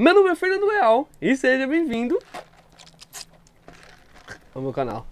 Meu nome é Fernando Leal e seja bem-vindo ao meu canal.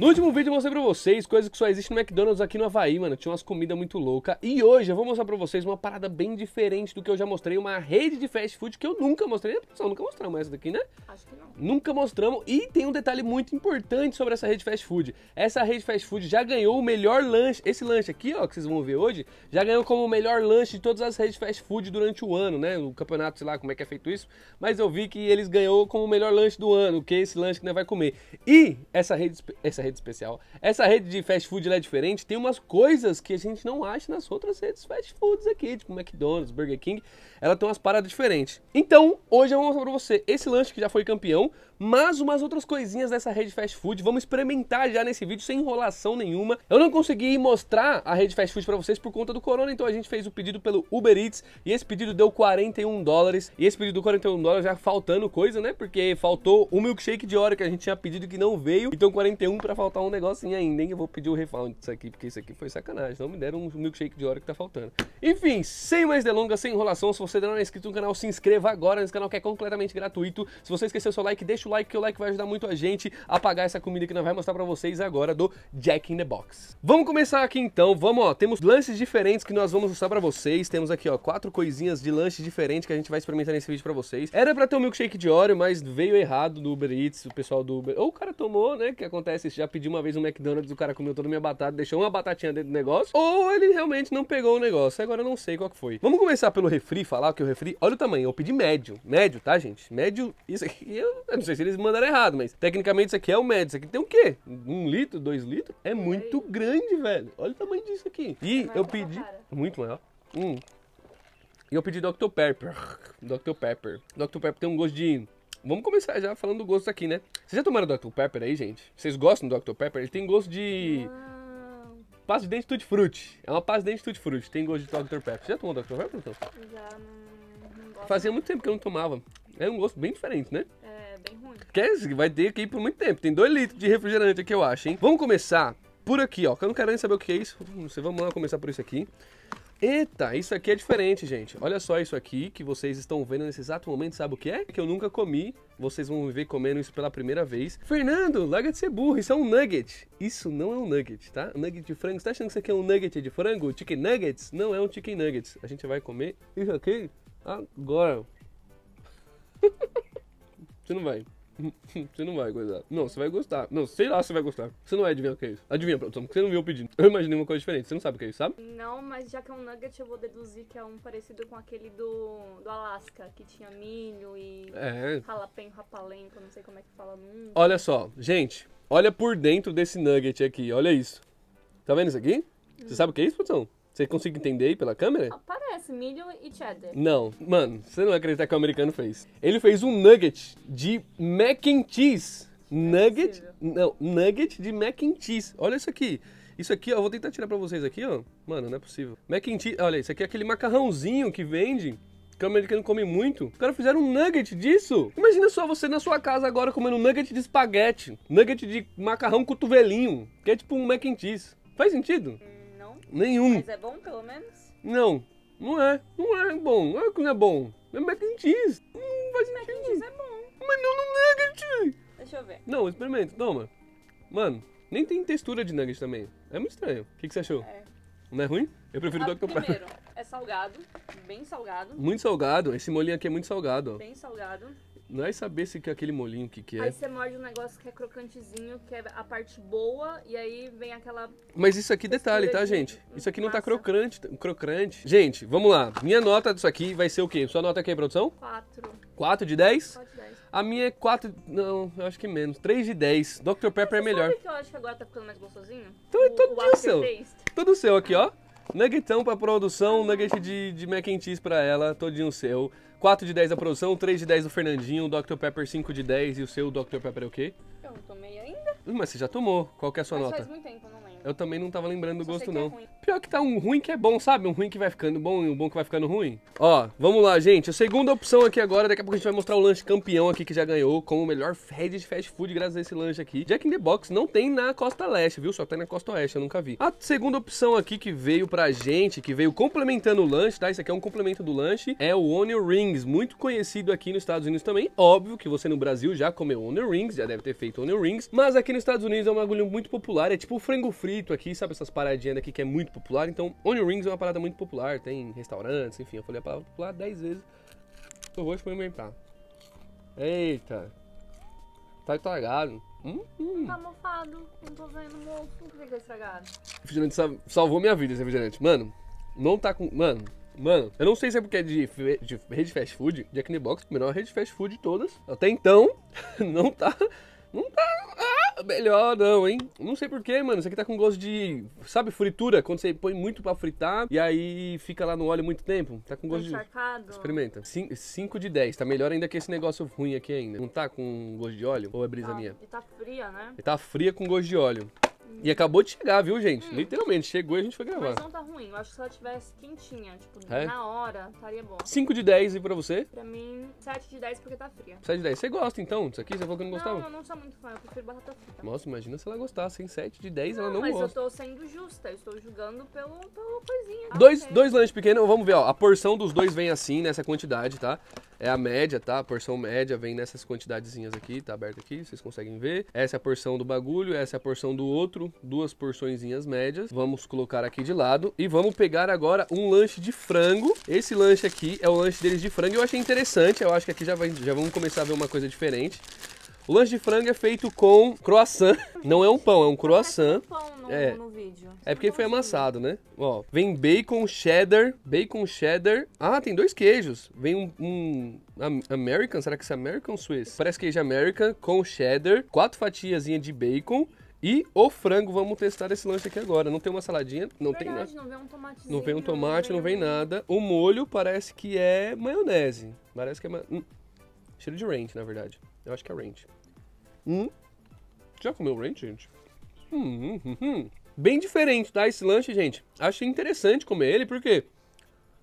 No último vídeo eu mostrei pra vocês coisas que só existem no McDonald's aqui no Havaí, mano. Tinha umas comidas muito loucas. E hoje eu vou mostrar pra vocês uma parada bem diferente do que eu já mostrei. Uma rede de fast food que eu nunca mostrei. Né, Nunca mostramos essa daqui, né? Acho que não. Nunca mostramos. E tem um detalhe muito importante sobre essa rede de fast food. Essa rede de fast food já ganhou o melhor lanche. Esse lanche aqui, ó, que vocês vão ver hoje, já ganhou como o melhor lanche de todas as redes de fast food durante o ano, né? O campeonato, sei lá como é que é feito isso. Mas eu vi que eles ganhou como o melhor lanche do ano, que é esse lanche que gente vai comer. E essa rede... Essa rede rede especial. Essa rede de fast food é diferente, tem umas coisas que a gente não acha nas outras redes fast foods aqui, tipo McDonald's, Burger King, ela tem umas paradas diferentes. Então, hoje eu vou mostrar pra você esse lanche que já foi campeão, mas umas outras coisinhas dessa rede fast food, vamos experimentar já nesse vídeo sem enrolação nenhuma. Eu não consegui mostrar a rede fast food pra vocês por conta do corona, então a gente fez o pedido pelo Uber Eats e esse pedido deu 41 dólares, e esse pedido deu 41 dólares já faltando coisa, né, porque faltou o um milkshake de hora que a gente tinha pedido que não veio, então 41 pra faltar um negocinho ainda, hein? Eu vou pedir o refund disso aqui, porque isso aqui foi sacanagem. Não me deram um milkshake de hora que tá faltando. Enfim, sem mais delongas, sem enrolação, se você não é inscrito no canal, se inscreva agora nesse canal que é completamente gratuito. Se você esqueceu seu like, deixa o like, que o like vai ajudar muito a gente a pagar essa comida que nós vamos mostrar pra vocês agora do Jack in the Box. Vamos começar aqui então, vamos ó, temos lanches diferentes que nós vamos mostrar pra vocês. Temos aqui ó, quatro coisinhas de lanche diferente que a gente vai experimentar nesse vídeo pra vocês. Era pra ter um milkshake de óleo, mas veio errado do Uber Eats, o pessoal do Uber... Ou o cara tomou, né, que acontece, já pedir uma vez um McDonald's, o cara comeu toda a minha batata, deixou uma batatinha dentro do negócio, ou ele realmente não pegou o negócio. Agora eu não sei qual que foi. Vamos começar pelo refri, falar que é o refri. Olha o tamanho, eu pedi médio. Médio, tá, gente? Médio, isso aqui, eu, eu não sei se eles mandaram errado, mas tecnicamente isso aqui é o médio. Isso aqui tem o quê? Um litro, dois litros? É muito grande, velho. Olha o tamanho disso aqui. E eu pedi. Muito maior. Hum. E eu pedi Dr. Pepper. Dr. Pepper. Dr. Pepper tem um gosto de Vamos começar já falando do gosto aqui, né? Vocês já tomaram o Dr. Pepper aí, gente? Vocês gostam do Dr. Pepper? Ele tem gosto de. Não. Pasta de dente tutti frutti. É uma paz de dente tutti frutti. Tem gosto de Dr. Pepper. Você já tomou Dr. Pepper, então? Já. Não gosto. Fazia muito tempo que eu não tomava. É um gosto bem diferente, né? É, bem ruim. Quer é vai ter que ir por muito tempo. Tem dois litros de refrigerante aqui, eu acho, hein? Vamos começar por aqui, ó. Que eu não quero nem saber o que é isso. vamos lá começar por isso aqui. Eita, isso aqui é diferente, gente. Olha só isso aqui que vocês estão vendo nesse exato momento, sabe o que é? Que eu nunca comi. Vocês vão me ver comendo isso pela primeira vez. Fernando, larga de ser burro, isso é um nugget. Isso não é um nugget, tá? Nugget de frango. Você tá achando que isso aqui é um nugget de frango? Chicken nuggets? Não é um chicken nuggets. A gente vai comer isso aqui agora. Você não vai. você não vai gostar. Não, você vai gostar. Não, sei lá se você vai gostar. Você não vai adivinhar o que é isso. Adivinha, produção, porque você não viu o pedido. Eu imaginei uma coisa diferente. Você não sabe o que é isso, sabe? Não, mas já que é um nugget, eu vou deduzir que é um parecido com aquele do, do Alasca, que tinha milho e é. ralapenho, Eu não sei como é que fala. Hum. Olha só, gente. Olha por dentro desse nugget aqui. Olha isso. Tá vendo isso aqui? Hum. Você sabe o que é isso, produção? Você consegue entender aí pela câmera? Parece, milho e cheddar. Não, mano, você não vai acreditar que o americano fez. Ele fez um nugget de mac and cheese. Nugget, é não, nugget de mac and cheese. Olha isso aqui. Isso aqui, ó, vou tentar tirar pra vocês aqui, ó. Mano, não é possível. Mac and cheese, olha, isso aqui é aquele macarrãozinho que vende que o americano come muito. Os caras fizeram um nugget disso. Imagina só você na sua casa agora comendo nugget de espaguete, nugget de macarrão cotovelinho, que é tipo um mac and cheese. Faz sentido? Nenhum. Mas é bom, pelo menos? Não, não é. Não é bom. Não é que não é bom. É mac and cheese. Não faz mac and cheese é bom. Mas não, não é mac Deixa eu ver. Não, experimenta. Toma. Mano, nem tem textura de nugget também. É muito estranho. O que, que você achou? É. Não é ruim? Eu prefiro ah, do que eu Primeiro, é salgado, bem salgado. Muito salgado. Esse molhinho aqui é muito salgado. Ó. Bem salgado. Não é saber se que é aquele molinho que, que é. Aí você morde um negócio que é crocantezinho, que é a parte boa, e aí vem aquela. Mas isso aqui detalhe, tá, gente? Isso aqui não tá crocante, tá, crocante. Gente, vamos lá. Minha nota disso aqui vai ser o quê? Sua nota aqui, é produção? 4. 4 de 10? 4 de 10. A minha é 4. Não, eu acho que menos. 3 de 10. Dr. Pepper é melhor. Sabe que eu acho que agora tá ficando mais gostosinho? Então é o, é todo o seu. Todo seu aqui, ó. Nuggetão pra produção, nugget de, de mac and cheese pra ela, todinho seu. 4 de 10 da produção, 3 de 10 do Fernandinho, Dr. Pepper 5 de 10 e o seu Dr. Pepper é o quê? Eu não tomei ainda. Mas você já tomou. Qual que é a sua Mas nota? faz muito tempo, não né? Eu também não tava lembrando do Só gosto, é não. é Pior que tá um ruim que é bom, sabe? Um ruim que vai ficando bom e um bom que vai ficando ruim. Ó, vamos lá, gente. A segunda opção aqui agora, daqui a pouco a gente vai mostrar o lanche campeão aqui que já ganhou como o melhor rede de fast food graças a esse lanche aqui. Jack in the Box não tem na costa leste, viu? Só tem na costa oeste, eu nunca vi. A segunda opção aqui que veio pra gente, que veio complementando o lanche, tá? Isso aqui é um complemento do lanche, é o Onion Rings, muito conhecido aqui nos Estados Unidos também. Óbvio que você no Brasil já comeu Onion Rings, já deve ter feito Onion Rings, mas aqui nos Estados Unidos é um bagulho muito popular, é tipo frango frito aqui, sabe essas paradinhas daqui que é muito popular. Então, onion rings é uma parada muito popular, tem restaurantes, enfim. Eu falei a palavra popular 10 vezes. Eu vou experimentar. Eita. Tá estragado. Hum, hum. Tá mofado. Não tô vendo mofo. Por que, que tá estragado? O refrigerante salvou minha vida, esse refrigerante. Mano, não tá com... Mano... Mano, eu não sei se é porque é de, de rede fast food, de in Box, melhor rede fast food de todas. Até então, não tá. Não tá Melhor não, hein? Não sei porquê, mano. Isso aqui tá com gosto de, sabe, fritura? Quando você põe muito pra fritar e aí fica lá no óleo muito tempo. Tá com gosto Encharcado. de... Experimenta. 5 de 10. Tá melhor ainda que esse negócio ruim aqui ainda. Não tá com gosto de óleo? Ou é brisa tá. minha? E tá fria, né? E tá fria com gosto de óleo. E acabou de chegar, viu, gente? Hum. Literalmente, chegou e a gente foi gravar. Mas não tá ruim, eu acho que se ela tivesse quentinha, tipo, é? na hora, estaria bom. 5 de 10 e pra você? Pra mim, 7 de 10 porque tá fria. 7 de 10. Você gosta então disso aqui? Você falou que não gostava? Não, eu não sou muito fã, eu prefiro batata frita. Nossa, imagina se ela gostasse, hein? 7 de 10 não, ela não mas gosta. Mas eu tô sendo justa, eu estou julgando pelo, pelo coisinha. Dois, ah, okay. dois lanches pequenos, vamos ver, ó. A porção dos dois vem assim, nessa quantidade, tá? É a média, tá? A porção média vem nessas quantidadezinhas aqui, tá aberto aqui, vocês conseguem ver. Essa é a porção do bagulho, essa é a porção do outro, duas porçõezinhas médias. Vamos colocar aqui de lado e vamos pegar agora um lanche de frango. Esse lanche aqui é o lanche deles de frango, eu achei interessante, eu acho que aqui já, vai, já vamos começar a ver uma coisa diferente. O lanche de frango é feito com croissant. Não é um pão, é um é croissant. É, um pão, no, é vídeo. É porque foi amassado, né? Ó, vem bacon cheddar, bacon cheddar. Ah, tem dois queijos. Vem um, um American, será que isso é American Swiss? Parece queijo American com cheddar, quatro fatiazinhas de bacon. E o frango, vamos testar esse lanche aqui agora. Não tem uma saladinha, não Verdade, tem nada. Não vem um tomatezinho. Não vem um tomate, não vem, não vem nada. O molho parece que é maionese. Parece que é. Ma... Hum. Cheiro de ranch, na verdade. Eu acho que é ranch. Hum. Já comeu ranch, gente? Hum, hum, hum, hum bem diferente, tá? Esse lanche, gente. Achei interessante comer ele, porque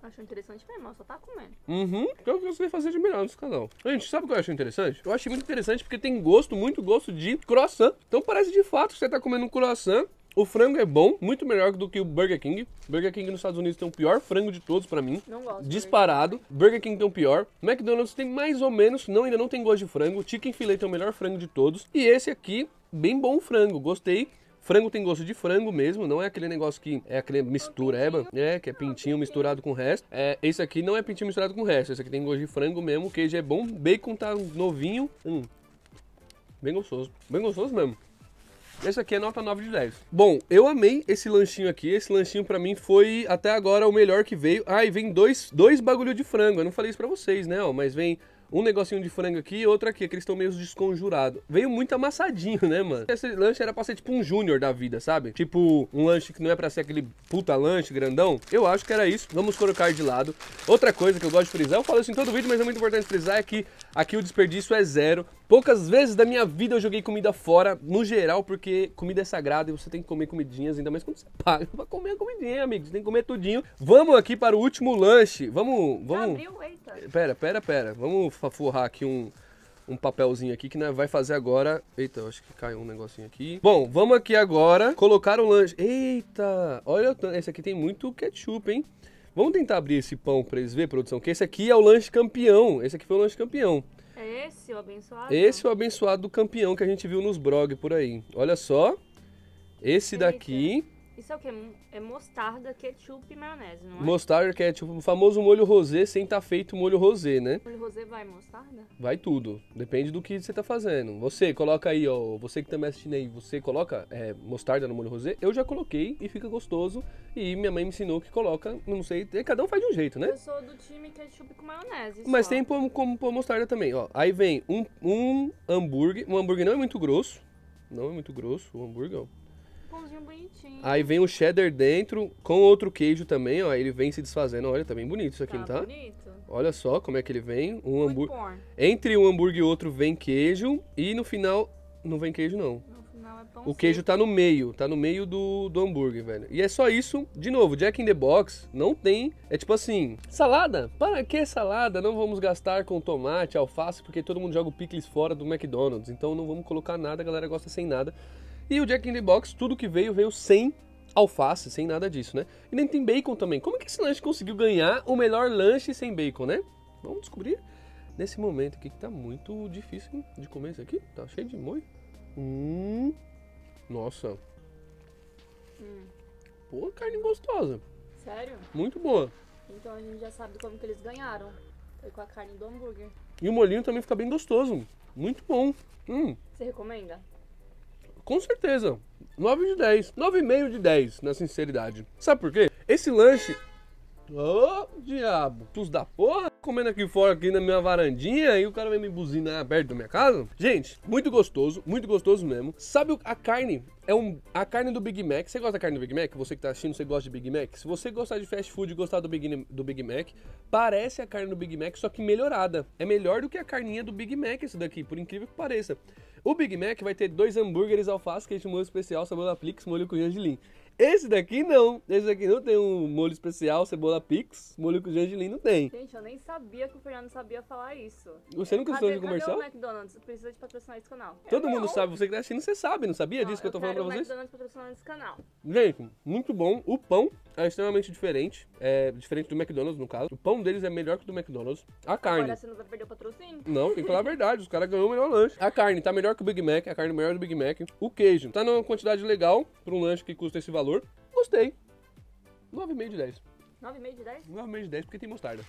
acho interessante mesmo, só tá comendo. Uhum, que é o que eu sei fazer de melhor nesse canal. Gente, sabe o que eu achei interessante? Eu achei muito interessante porque tem gosto, muito gosto de croissant. Então parece de fato que você tá comendo um croissant. O frango é bom, muito melhor do que o Burger King. Burger King nos Estados Unidos tem o pior frango de todos para mim. Não gosto. Né? Disparado. Burger King tem o pior. McDonald's tem mais ou menos, não ainda não tem gosto de frango. Chicken fillet é o melhor frango de todos. E esse aqui, bem bom frango, gostei. Frango tem gosto de frango mesmo, não é aquele negócio que é aquele mistureba, né? É, que é pintinho misturado com o resto. É, esse aqui não é pintinho misturado com o resto, esse aqui tem gosto de frango mesmo, o queijo é bom, bacon tá novinho, hum, bem gostoso, bem gostoso mesmo. Esse aqui é nota 9 de 10. Bom, eu amei esse lanchinho aqui. Esse lanchinho para mim foi até agora o melhor que veio. Ah, e vem dois, dois bagulho de frango. Eu não falei isso pra vocês, né? Ó, mas vem um negocinho de frango aqui e outro aqui, que eles estão meio desconjurados. Veio muito amassadinho, né, mano? Esse lanche era pra ser tipo um júnior da vida, sabe? Tipo, um lanche que não é pra ser aquele puta lanche grandão. Eu acho que era isso. Vamos colocar de lado. Outra coisa que eu gosto de frisar, eu falo isso em todo vídeo, mas é muito importante frisar, é que aqui o desperdício é zero. Poucas vezes da minha vida eu joguei comida fora, no geral, porque comida é sagrada e você tem que comer comidinhas, ainda mais quando você paga pra comer a comidinha, amigo. Você tem que comer tudinho. Vamos aqui para o último lanche. Vamos, vamos... Abriu, eita. Pera, pera, pera. Vamos forrar aqui um, um papelzinho aqui que né, vai fazer agora. Eita, acho que caiu um negocinho aqui. Bom, vamos aqui agora colocar o lanche. Eita, olha, esse aqui tem muito ketchup, hein? Vamos tentar abrir esse pão para eles verem, produção, que esse aqui é o lanche campeão. Esse aqui foi o lanche campeão. É esse o abençoado? Esse é o abençoado do campeão que a gente viu nos brog por aí. Olha só. Esse Eita. daqui isso é o que? É mostarda, ketchup e maionese, não é? Mostarda, ketchup, o famoso molho rosé sem estar tá feito molho rosé, né? Molho rosé vai mostarda? Vai tudo. Depende do que você tá fazendo. Você coloca aí, ó, você que tá me assistindo aí, você coloca é, mostarda no molho rosé? Eu já coloquei e fica gostoso. E minha mãe me ensinou que coloca, não sei, é, cada um faz de um jeito, né? Eu sou do time ketchup com maionese. Mas só. tem como, como pôr mostarda também, ó. Aí vem um, um hambúrguer, um hambúrguer não é muito grosso, não é muito grosso o hambúrguer, ó bonitinho. Aí vem o cheddar dentro, com outro queijo também, ó. Ele vem se desfazendo. Olha, tá bem bonito isso aqui, tá não tá? bonito. Olha só como é que ele vem. Um hambúrguer. Entre um hambúrguer e outro vem queijo. E no final, não vem queijo, não. No final é pão o queijo seco. tá no meio, tá no meio do, do hambúrguer, velho. E é só isso. De novo, Jack in the Box não tem. É tipo assim: salada? Para que salada? Não vamos gastar com tomate, alface, porque todo mundo joga o picles fora do McDonald's. Então não vamos colocar nada, a galera gosta sem nada. E o Jack in the Box, tudo que veio, veio sem alface, sem nada disso, né? E nem tem bacon também. Como é que esse lanche conseguiu ganhar o melhor lanche sem bacon, né? Vamos descobrir nesse momento aqui que tá muito difícil de comer isso aqui. Tá cheio de molho. Hum, nossa. Hum. Pô, carne gostosa. Sério? Muito boa. Então a gente já sabe como que eles ganharam. Foi com a carne do hambúrguer. E o molinho também fica bem gostoso. Muito bom. Hum. Você recomenda? Com certeza. 9 de 10. 9,5 de 10, na sinceridade. Sabe por quê? Esse lanche Ô, oh, diabo, tus da porra, comendo aqui fora, aqui na minha varandinha, e o cara vem me buzinar perto da minha casa? Gente, muito gostoso, muito gostoso mesmo. Sabe a carne? É um, a carne do Big Mac. Você gosta da carne do Big Mac? Você que tá assistindo, você gosta de Big Mac? Se você gostar de fast food e gostar do Big, do Big Mac, parece a carne do Big Mac, só que melhorada. É melhor do que a carninha do Big Mac esse daqui, por incrível que pareça. O Big Mac vai ter dois hambúrgueres alface, queijo molho especial, sabor da Plix, molho com gergelim. Esse daqui não. Esse daqui não tem um molho especial, cebola pix, molho com gergelim não tem. Gente, eu nem sabia que o Fernando sabia falar isso. Você nunca assistiu de comercial? Cadê o McDonald's? Precisa de patrocinar esse canal. Todo eu mundo não. sabe, você que tá assistindo, você sabe, não sabia não, disso que eu tô falando pra vocês? o McDonald's patrocinando esse canal. Gente, muito bom. O pão é extremamente diferente. É diferente do McDonald's, no caso. O pão deles é melhor que o do McDonald's. A carne. Agora você não vai perder o patrocínio? Não, tem que falar a verdade. Os caras ganhou o melhor lanche. A carne tá melhor que o Big Mac. A carne melhor do Big Mac. O queijo tá numa quantidade legal pra um lanche que custa esse valor. Gostei. 9,5 de 10. 9,5 de 10? 9,5 de 10 porque tem mostarda.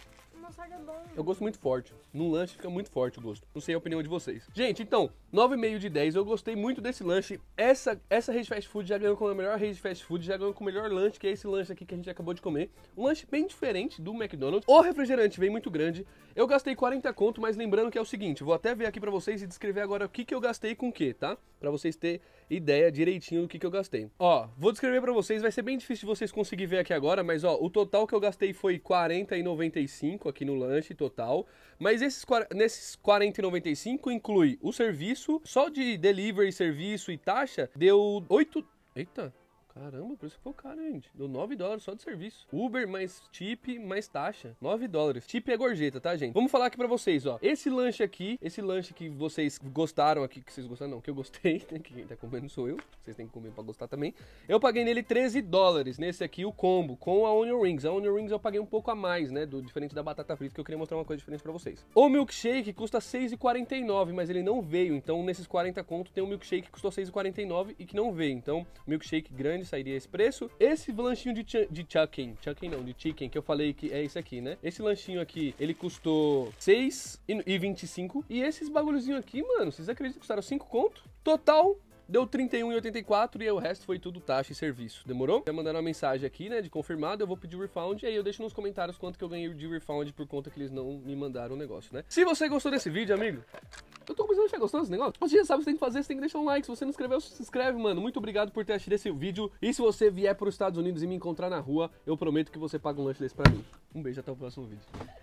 Eu gosto muito forte. No lanche fica muito forte o gosto. Não sei a opinião de vocês. Gente, então, 9,5 de 10. Eu gostei muito desse lanche. Essa, essa rede fast food já ganhou com a melhor rede fast food, já ganhou com o melhor lanche, que é esse lanche aqui que a gente acabou de comer. Um lanche bem diferente do McDonald's. O refrigerante vem muito grande. Eu gastei 40 conto, mas lembrando que é o seguinte, vou até ver aqui pra vocês e descrever agora o que, que eu gastei com o que, tá? Pra vocês terem ideia direitinho do que, que eu gastei. Ó, vou descrever pra vocês, vai ser bem difícil de vocês conseguirem ver aqui agora, mas ó, o total que eu gastei foi 40,95 95 aqui no lanche total. Mas esses, nesses 40,95 inclui o serviço, só de delivery, serviço e taxa, deu 8. Eita, Caramba, por isso que foi caro, gente. Deu 9 dólares só de serviço. Uber mais tip mais taxa. 9 dólares. Tip é gorjeta, tá, gente? Vamos falar aqui pra vocês, ó. Esse lanche aqui, esse lanche que vocês gostaram aqui, que vocês gostaram não, que eu gostei, né? Que quem tá comendo sou eu. Vocês têm que comer pra gostar também. Eu paguei nele 13 dólares, nesse aqui, o combo, com a Onion Rings. A Onion Rings eu paguei um pouco a mais, né? Do, diferente da batata frita, que eu queria mostrar uma coisa diferente pra vocês. O milkshake custa 6,49, mas ele não veio. Então, nesses 40 conto, tem um milkshake que custou 6,49 e que não veio. Então, milkshake grande sairia esse preço. Esse lanchinho de, ch de chicken chicken não, de chicken, que eu falei que é esse aqui, né? Esse lanchinho aqui, ele custou 6,25. E esses bagulhozinho aqui, mano, vocês acreditam que custaram 5 conto? Total, Deu 31,84 e o resto foi tudo taxa e serviço. Demorou? Vai tá mandar uma mensagem aqui, né, de confirmado, eu vou pedir o refund e aí eu deixo nos comentários quanto que eu ganhei de refund por conta que eles não me mandaram o negócio, né? Se você gostou desse vídeo, amigo, eu tô começando a achar gostoso esse negócio. Você já sabe o que você tem que fazer, você tem que deixar um like. Se você não inscreveu, se inscreve, mano. Muito obrigado por ter assistido esse vídeo. E se você vier para os Estados Unidos e me encontrar na rua, eu prometo que você paga um lanche desse pra mim. Um beijo, até o próximo vídeo.